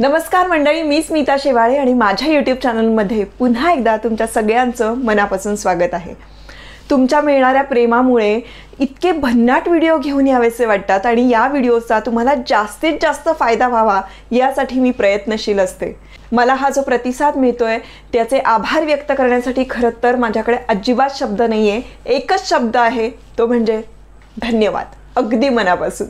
नमस्कार मंडळी मी स्मिता शेवाळे आणि माझ्या यूट्यूब चॅनलमध्ये पुन्हा एकदा तुमच्या सगळ्यांचं मनापासून स्वागत आहे तुमच्या मिळणाऱ्या प्रेमामुळे इतके भन्नाट व्हिडिओ घेऊन यावेसे वाटतात आणि या व्हिडिओचा तुम्हाला जास्तीत जास्त फायदा व्हावा यासाठी मी प्रयत्नशील असते मला हा जो प्रतिसाद मिळतोय त्याचे आभार व्यक्त करण्यासाठी खरं तर माझ्याकडे अजिबात शब्द नाही आहे एकच शब्द आहे तो म्हणजे धन्यवाद अगदी मनापासून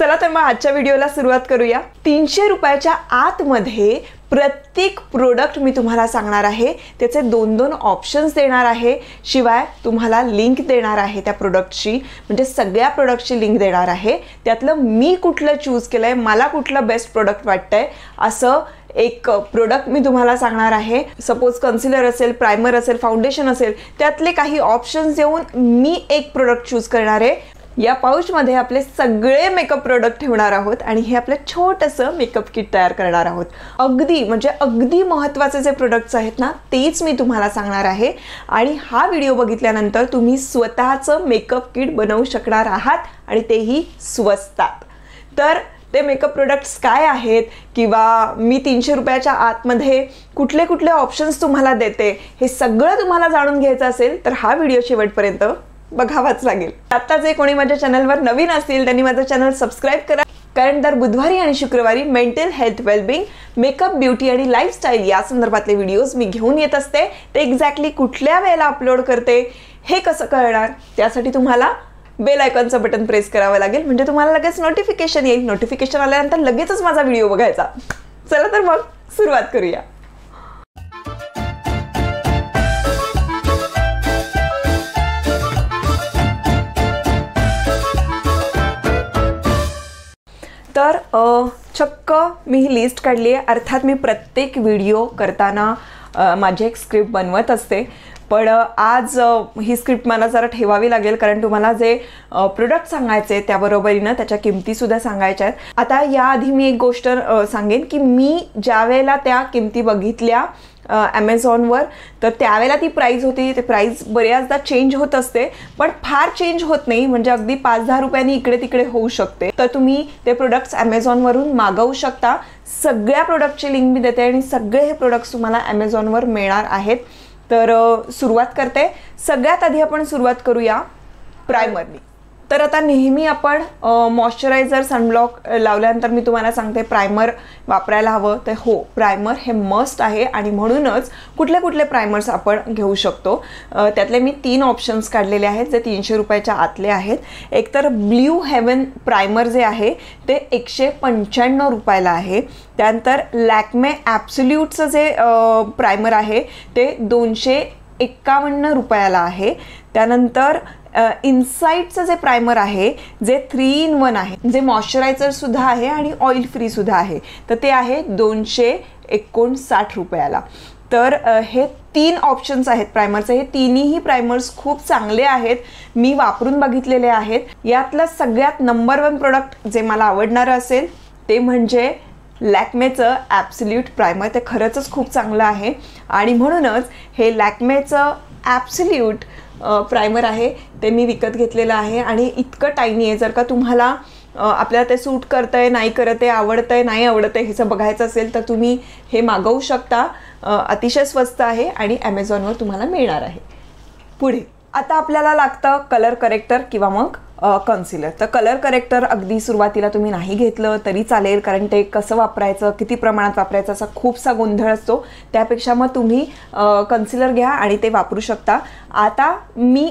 चला तर मग आजच्या व्हिडिओला सुरुवात करूया तीनशे रुपयाच्या आतमध्ये प्रत्येक प्रोडक्ट मी तुम्हाला सांगणार आहे त्याचे दोन दोन ऑप्शन्स देणार आहे शिवाय तुम्हाला लिंक देणार आहे त्या प्रोडक्टची म्हणजे सगळ्या प्रोडक्टची लिंक देणार आहे त्यातलं मी कुठलं चूज केलं आहे मला कुठलं बेस्ट प्रोडक्ट वाटतं आहे असं एक प्रोडक्ट मी तुम्हाला सांगणार आहे सपोज कन्सिलर असेल प्रायमर असेल फाउंडेशन असेल त्यातले काही ऑप्शन्स देऊन मी एक प्रोडक्ट चूज करणार आहे या पाऊचमध्ये आपले सगळे मेकअप प्रोडक्ट ठेवणार आहोत आणि हे आपलं छोटंसं मेकअप किट तयार करणार आहोत अगदी म्हणजे अगदी महत्त्वाचे जे प्रोडक्ट्स आहेत ना तेच मी तुम्हाला सांगणार आहे आणि हा व्हिडिओ बघितल्यानंतर तुम्ही स्वतःचं मेकअप किट बनवू शकणार आहात आणि तेही स्वस्तात तर ते मेकअप प्रोडक्ट्स काय आहेत किंवा मी तीनशे रुपयाच्या आतमध्ये कुठले कुठले ऑप्शन्स तुम्हाला देते हे सगळं तुम्हाला जाणून घ्यायचं असेल तर हा व्हिडिओ शेवटपर्यंत बघावाच लागेल आता जे कोणी माझ्या चॅनलवर नवीन असतील त्यांनी माझं चॅनल सबस्क्राईब करा कारण दर बुधवारी आणि शुक्रवारी mental health wellbeing makeup beauty आणि लाईफस्टाईल या संदर्भातले व्हिडिओज मी घेऊन येत असते ते एक्झॅक्टली कुठल्या वेळेला अपलोड करते हे कसं करणार त्यासाठी तुम्हाला बेल आयकॉनचं बटन प्रेस करावं लागेल म्हणजे तुम्हाला लगेच नोटिफिकेशन येईल नोटिफिकेशन आल्यानंतर लगेचच माझा व्हिडिओ बघायचा चला तर मग सुरुवात करूया तर चक्क मी ही लिस्ट काढली आहे अर्थात मी प्रत्येक व्हिडिओ करताना माझी एक स्क्रिप्ट बनवत असते पण आज ही स्क्रिप्ट मला जरा ठेवावी लागेल कारण तुम्हाला जे प्रोडक्ट सांगायचे त्याबरोबरीनं त्याच्या किमतीसुद्धा सांगायच्या आहेत आता याआधी मी एक गोष्ट सांगेन की मी ज्या वेळेला त्या किमती बघितल्या ॲमेझॉनवर तर त्यावेळेला ती प्राईज होती ते प्राईज बऱ्याचदा चेंज होत असते पण फार चेंज होत नाही म्हणजे अगदी पाच दहा रुपयांनी इकडे तिकडे होऊ शकते तर तुम्ही ते प्रोडक्ट्स ॲमेझॉनवरून मागवू शकता सगळ्या प्रोडक्टची लिंक मी देते आणि सगळे हे प्रोडक्ट्स तुम्हाला ॲमेझॉनवर मिळणार आहेत तर सुरुवात करते सगळ्यात आधी आपण सुरुवात करूया प्रायमरनी तर आता नेहमी आपण मॉइश्चरायझर सनब्लॉक लावल्यानंतर मी तुम्हाला सांगते प्रायमर वापरायला हवं तर हो प्रायमर हे मस्ट आहे आणि म्हणूनच कुठले कुठले प्रायमर्स आपण घेऊ शकतो त्यातले मी तीन ऑप्शन्स काढलेले आहेत जे तीनशे रुपयाच्या आतले आहेत एकतर ब्ल्यू हेवन प्रायमर जे आहे ते एकशे पंच्याण्णव रुपयाला आहे त्यानंतर लॅकमे ॲप्सल्यूटचं जे प्रायमर आहे ते दोनशे एक्कावन्न रुपयाला आहे त्यानंतर इन्साईटचं जे प्रायमर आहे जे थ्री इन वन आहे जे सुद्धा आहे आणि ऑइल फ्रीसुद्धा आहे तर ते आहे दोनशे एकोणसाठ रुपयाला तर हे तीन ऑप्शन्स आहेत प्रायमरचे हे तिन्ही प्रायमर्स खूप चांगले आहेत मी वापरून बघितलेले आहेत यातलं सगळ्यात नंबर वन प्रोडक्ट जे मला आवडणारं असेल ते म्हणजे लॅक्मेचं ॲप्सल्यूट प्रायमर ते खरंच खूप चांगलं आहे आणि म्हणूनच हे लॅक्मेचं ॲप्सल्यूट प्रायमर आहे ते मी विकत घेतलेलं आहे आणि इतकं टायनी आहे जर का तुम्हाला आपल्याला ते सूट करत आहे नाही करत आहे आवडतं आहे नाही आवडतं आहे ह्याचं बघायचं असेल तर तुम्ही हे मागवू शकता अतिशय स्वस्त आहे आणि ॲमेझॉनवर तुम्हाला मिळणार आहे पुढे आता आपल्याला लागतं कलर करेक्टर किंवा मग कन्सिलर तर कलर करेक्टर अगदी सुरुवातीला तुम्ही नाही घेतलं तरी चालेल कारण ते कसं वापरायचं किती प्रमाणात वापरायचं असा खूपसा गोंधळ असतो त्यापेक्षा मग तुम्ही कन्सिलर घ्या आणि ते वापरू शकता आता मी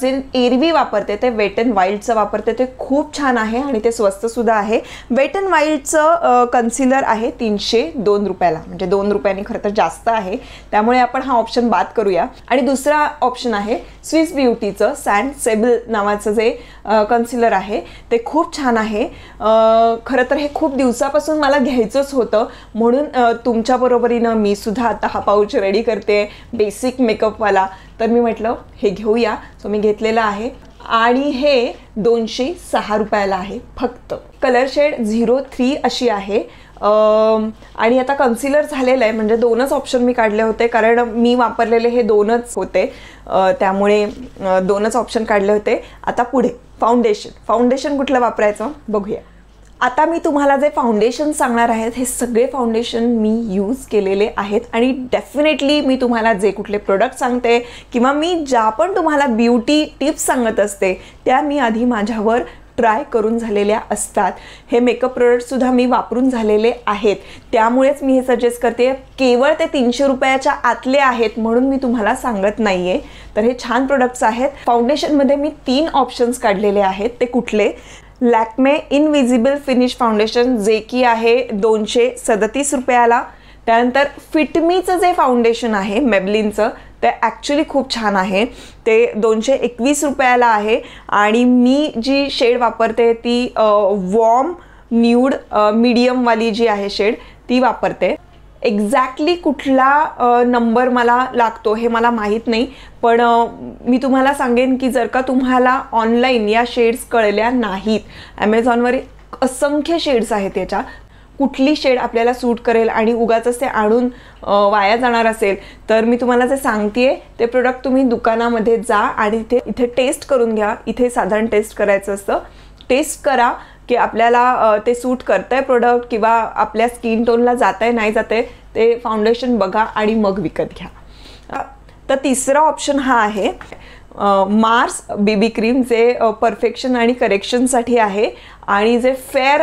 जे एरवी वापरते ते वेट अँड वाईल्डचं वापरते ते खूप छान आहे आणि ते स्वस्तसुद्धा आहे वेट अँड वाईल्डचं कन्सिलर आहे तीनशे दोन रुपयाला म्हणजे दोन रुपयांनी खरं तर जास्त आहे त्यामुळे आपण हा ऑप्शन बाद करूया आणि दुसरा ऑप्शन आहे स्विस ब्युटीचं सँड सेबल नावाचं जे कन्सिलर आहे ते खूप छान आहे खरं तर हे खूप दिवसापासून मला घ्यायचंच होतं म्हणून तुमच्या बरोबरीनं मी सुद्धा आता हा पाऊच रेडी करते बेसिक मेकअपवाला तर मी म्हटलं हे घेऊया सो मी घेतलेलं आहे आणि हे दोनशे सहा रुपयाला आहे फक्त कलर शेड झिरो थ्री अशी आहे आणि आता कन्सिलर झालेलं आहे म्हणजे दोनच ऑप्शन मी काढले होते कारण मी वापरलेले हे दोनच होते त्यामुळे दोनच ऑप्शन काढले होते आता पुढे फाउंडेशन फाउंडेशन कुठलं वापरायचं बघूया आता मी तुम्हाला जे फाउंडेशन सांगणार आहेत हे सगळे फाउंडेशन मी यूज केलेले आहेत आणि डेफिनेटली मी तुम्हाला जे कुठले प्रोडक्ट सांगते किंवा मी ज्या पण तुम्हाला ब्युटी टिप्स सांगत असते त्या मी आधी माझ्यावर ट्राय करून झालेल्या असतात हे मेकअप प्रोडक्टसुद्धा मी वापरून झालेले आहेत त्यामुळेच मी हे सजेस्ट करते केवळ ते तीनशे रुपयाच्या आतले आहेत म्हणून मी तुम्हाला सांगत नाही तर हे छान प्रोडक्ट्स आहेत फाउंडेशनमध्ये मी तीन ऑप्शन्स काढलेले आहेत ते कुठले लॅकमे इनविजिबल फिनिश फाउंडेशन जे की आहे दोनशे सदतीस रुपयाला त्यानंतर फिटमीचं जे फाउंडेशन आहे मेबलिनचं ते ॲक्च्युली खूप छान आहे ते दोनशे एकवीस रुपयाला आहे आणि मी जी शेड वापरते ती वॉर्म न्यूड मीडियमवाली जी आहे शेड ती वापरते एक्झॅक्टली कुठला नंबर मला लागतो हे मला माहीत नाही पण मी तुम्हाला सांगेन की जर का तुम्हाला ऑनलाईन या शेड्स कळल्या नाहीत ॲमेझॉनवर असंख्य शेड्स आहेत त्याच्या कुठली शेड आपल्याला सूट करेल आणि उगाच ते आणून वाया जाणार असेल तर मी तुम्हाला जे सांगतेय ते प्रोडक्ट तुम्ही दुकानामध्ये जा आणि इथे इथे टेस्ट करून घ्या इथे साधारण टेस्ट करायचं असतं टेस्ट करा की आपल्याला ते सूट करत आहे प्रोडक्ट किंवा आपल्या स्किन टोनला जात आहे नाही आहे ते फाउंडेशन बघा आणि मग विकत घ्या तर तिसरा ऑप्शन हा आहे मार्स बेबी क्रीम जे परफेक्शन आणि करेक्शनसाठी आहे आणि जे फेअर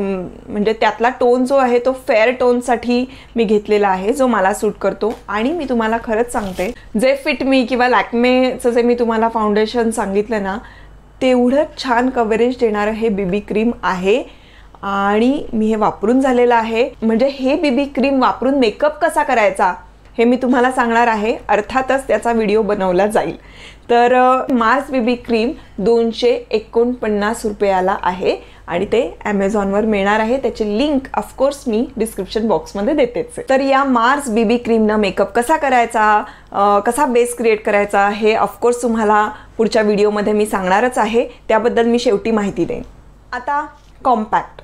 म्हणजे त्यातला टोन जो आहे तो फेअर टोनसाठी मी घेतलेला आहे जो मला सूट करतो आणि मी तुम्हाला खरंच सांगते जे फिट मी किंवा लॅक्मेचं जे मी तुम्हाला फाउंडेशन सांगितलं ना तेवढं छान कव्हरेज देणारं हे बीबी क्रीम आहे आणि मी हे वापरून झालेलं आहे म्हणजे हे बीबी क्रीम वापरून मेकअप कसा करायचा हे मी तुम्हाला सांगणार आहे अर्थातच त्याचा व्हिडिओ बनवला जाईल तर मार्स बीबी क्रीम दोनशे एकोणपन्नास रुपयाला आहे आणि ते ॲमेझॉनवर मिळणार आहे त्याची लिंक ऑफकोर्स मी डिस्क्रिप्शन बॉक्समध्ये देतेच तर या मार्स बीबी क्रीमनं मेकअप कसा करायचा कसा बेस क्रिएट करायचा हे ऑफकोर्स तुम्हाला पुढच्या व्हिडिओमध्ये मी सांगणारच आहे त्याबद्दल मी शेवटी माहिती देईन आता कॉम्पॅक्ट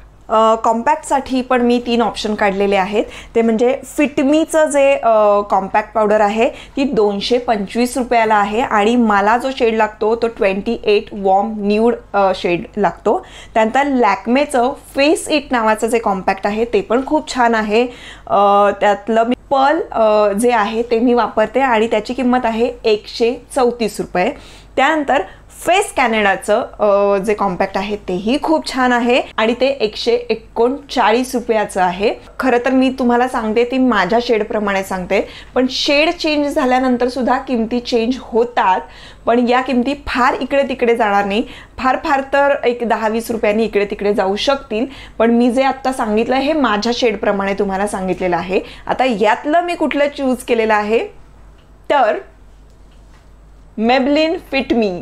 कॉम्पॅक्टसाठी पण मी तीन ऑप्शन काढलेले आहेत ते म्हणजे फिटमीचं जे कॉम्पॅक्ट पावडर आहे ती दोनशे पंचवीस रुपयाला आहे आणि मला जो शेड लागतो तो twenty eight warm nude shade लागतो त्यानंतर लॅक्मेचं फेस इट नावाचं जे कॉम्पॅक्ट आहे ते पण खूप छान आहे त्यातलं मी पल जे आहे ते मी वापरते आणि त्याची किंमत आहे एकशे चौतीस रुपये त्यानंतर फेस कॅनडाचं जे कॉम्पॅक्ट आहे तेही खूप छान आहे आणि ते एकशे एकोणचाळीस रुपयाचं आहे खरं तर मी तुम्हाला सांगते ती माझ्या शेडप्रमाणे सांगते पण शेड चेंज झाल्यानंतर सुद्धा किमती चेंज होतात पण या किमती फार इकडे तिकडे जाणार नाही फार फार तर एक दहा वीस रुपयांनी इकडे तिकडे जाऊ शकतील पण मी जे आत्ता सांगितलं हे माझ्या शेडप्रमाणे तुम्हाला सांगितलेलं आहे आता यातलं मी कुठलं चूज केलेलं आहे तर मेबलिन फिटमी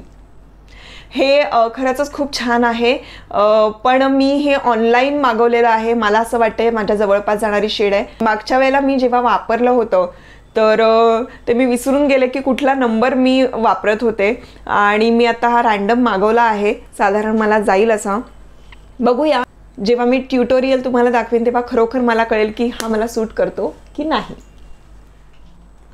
हे खरंच खूप छान आहे पण मी हे ऑनलाईन मागवलेलं आहे मला असं वाटतंय माझ्या जवळपास जाणारी शेड आहे मागच्या वेळेला मी जेव्हा वापरलं होतं तर ते मी विसरून गेले की कुठला नंबर मी वापरत होते आणि मी आता हा रँडम मागवला आहे साधारण मला जाईल असा बघूया जेव्हा मी ट्युटोरियल तुम्हाला दाखवेन तेव्हा खरोखर मला कळेल की हा मला सूट करतो की नाही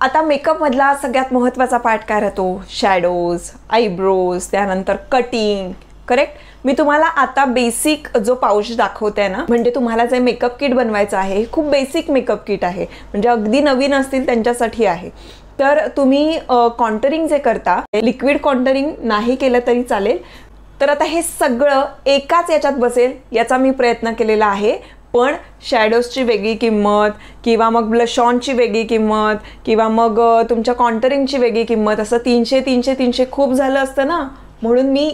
आता मेकअपमधला सगळ्यात महत्त्वाचा पार्ट काय राहतो शॅडोज आयब्रोज त्यानंतर कटिंग करेक्ट मी तुम्हाला आता बेसिक जो पाऊच दाखवते ना म्हणजे तुम्हाला जे मेकअप किट बनवायचं आहे हे खूप बेसिक मेकअप किट आहे म्हणजे अगदी नवीन असतील त्यांच्यासाठी आहे तर तुम्ही कॉन्टरिंग जे करता लिक्विड कॉन्टरिंग नाही केलं तरी चालेल तर आता हे सगळं एकाच याच्यात बसेल याचा मी प्रयत्न केलेला आहे पण शॅडोजची वेगळी किंमत किंवा मग ब्लशॉनची वेगळी किंमत किंवा मग तुमच्या कॉन्टरिंगची वेगळी किंमत असं तीनशे तीनशे तीनशे खूप झालं असतं ना म्हणून मी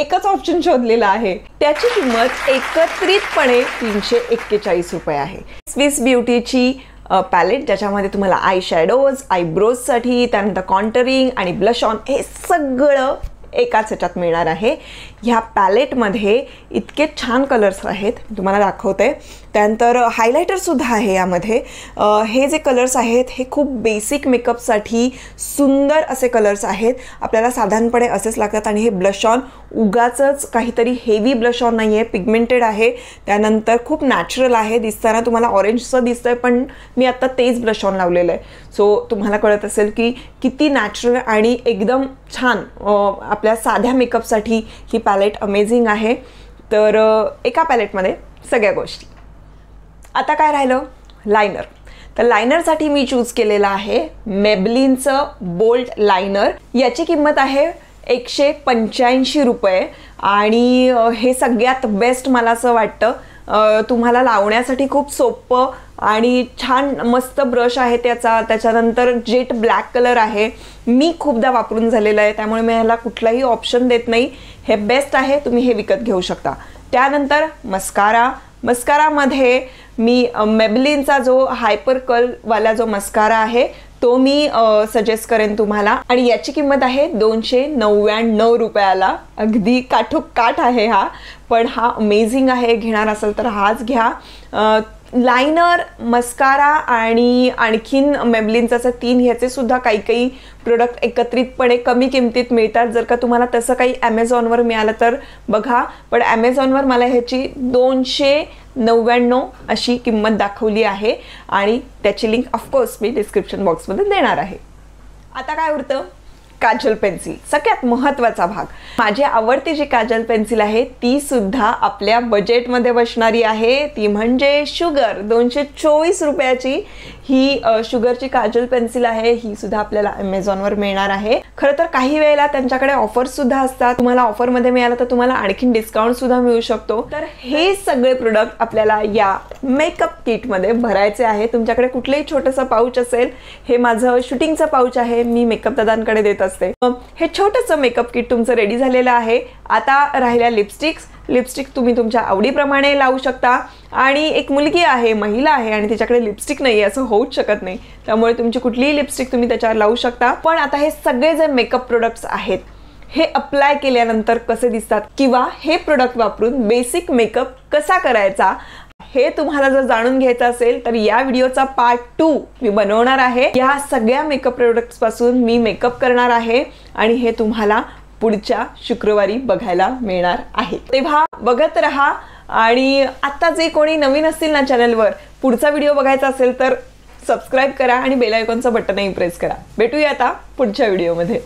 एकच ऑप्शन शोधलेला आहे त्याची किंमत एकत्रितपणे तीनशे एक्केचाळीस रुपये आहे स्विस ब्युटीची पॅलेट ज्याच्यामध्ये तुम्हाला आय शॅडोज आयब्रोजसाठी त्यानंतर कॉन्टरिंग आणि ब्लश ऑन हे सगळं एकाच ह्याच्यात मिळणार आहे ह्या पॅलेटमध्ये इतके छान कलर्स आहेत तुम्हाला दाखवते त्यानंतर हायलायटरसुद्धा आहे यामध्ये हे जे कलर्स आहेत हे खूप बेसिक मेकअपसाठी सुंदर असे कलर्स आहेत आपल्याला साधारणपणे असेच लागतात आणि हे ब्लश ऑन उगाचंच काहीतरी हेवी ब्लश ऑन नाही आहे पिगमेंटेड आहे त्यानंतर खूप नॅचरल आहे दिसताना तुम्हाला ऑरेंजचं दिसतं आहे पण मी आत्ता तेच ब्लश ऑन लावलेलं आहे सो तुम्हाला कळत असेल की किती नॅचरल आणि एकदम छान आपल्या साध्या मेकअपसाठी ही पॅलेट अमेझिंग आहे तर एका पॅलेटमध्ये सगळ्या गोष्टी आता काय राहिलं लायनर तर लायनरसाठी मी चूज केलेलं आहे मेबलिनचं बोल्ट लायनर याची किंमत आहे एकशे पंच्याऐंशी रुपये आणि हे सगळ्यात बेस्ट मला असं वाटतं तुम्हाला लावण्यासाठी खूप सोपं आणि छान मस्त ब्रश आहे त्याचा त्याच्यानंतर जेट ब्लॅक कलर आहे मी खूपदा वापरून झालेला आहे त्यामुळे मी ह्याला कुठलाही ऑप्शन देत नाही हे बेस्ट आहे तुम्ही हे विकत घेऊ शकता त्यानंतर मस्कारा मस्कारामध्ये मी मेबलिनचा जो हायपर कलवाला जो मस्कारा आहे तो मी सजेस्ट करेन तुम्हाला आणि याची किंमत आहे दोनशे नव्याण्णव रुपयाला अगदी काठोकाठ आहे हा पण हा अमेझिंग आहे घेणार असेल तर हाच घ्या लाइनर मस्कारा आणि आणखीन असं तीन ह्याचे सुद्धा काही काही प्रोडक्ट एकत्रितपणे कमी किमतीत मिळतात जर का तुम्हाला तसं काही ॲमेझॉनवर मिळालं तर बघा पण ॲमेझॉनवर मला ह्याची दोनशे नव्याण्णव अशी किंमत दाखवली आहे आणि त्याची लिंक ऑफकोर्स मी डिस्क्रिप्शन बॉक्समध्ये देणार आहे आता काय उरतं काजल पेन्सिल सगळ्यात महत्वाचा भाग माझी आवडती जी काजल पेन्सिल आहे ती सुद्धा आपल्या बजेटमध्ये बसणारी आहे ती म्हणजे शुगर दोनशे चोवीस रुपयाची ही शुगरची काजल पेन्सिल आहे ही सुद्धा आपल्याला अमेझॉनवर मिळणार आहे खरं तर काही वेळेला त्यांच्याकडे ऑफर्स सुद्धा असतात तुम्हाला ऑफर मध्ये मिळाला तर तुम्हाला आणखी डिस्काउंट सुद्धा मिळू शकतो तर हे सगळे प्रोडक्ट आपल्याला या मेकअप किटमध्ये भरायचे आहे तुमच्याकडे कुठलंही छोटंसं पाऊच असेल हे माझं शूटिंगचं पाऊच आहे मी मेकअप दादांकडे देत असते हे छोटंसं मेकअप किट तुमचं रेडी झालेलं आहे आता राहिल्या लिपस्टिक्स लिपस्टिक तुम्ही तुमच्या आवडीप्रमाणे लावू शकता आणि एक मुलगी आहे महिला आहे आणि तिच्याकडे लिपस्टिक नाही असं होऊच शकत नाही त्यामुळे तुमची कुठलीही लिपस्टिक तुम्ही त्याच्यावर लावू शकता पण आता हे सगळे जे मेकअप प्रोडक्ट्स आहेत हे अप्लाय केल्यानंतर कसे दिसतात किंवा हे प्रोडक्ट वापरून बेसिक मेकअप कसा करायचा हे तुम्हाला जर जाणून घ्यायचं असेल तर या व्हिडिओचा पार्ट टू मी बनवणार आहे या सगळ्या मेकअप प्रोडक्ट्सपासून मी मेकअप करणार आहे आणि हे तुम्हाला पुढच्या शुक्रवारी बघायला मिळणार आहे तेव्हा बघत रहा आणि आता जे कोणी नवीन असतील ना चॅनलवर पुढचा व्हिडिओ बघायचा असेल तर सबस्क्राईब करा आणि बेलायकॉनचं बटनही प्रेस करा भेटूया आता पुढच्या व्हिडिओमध्ये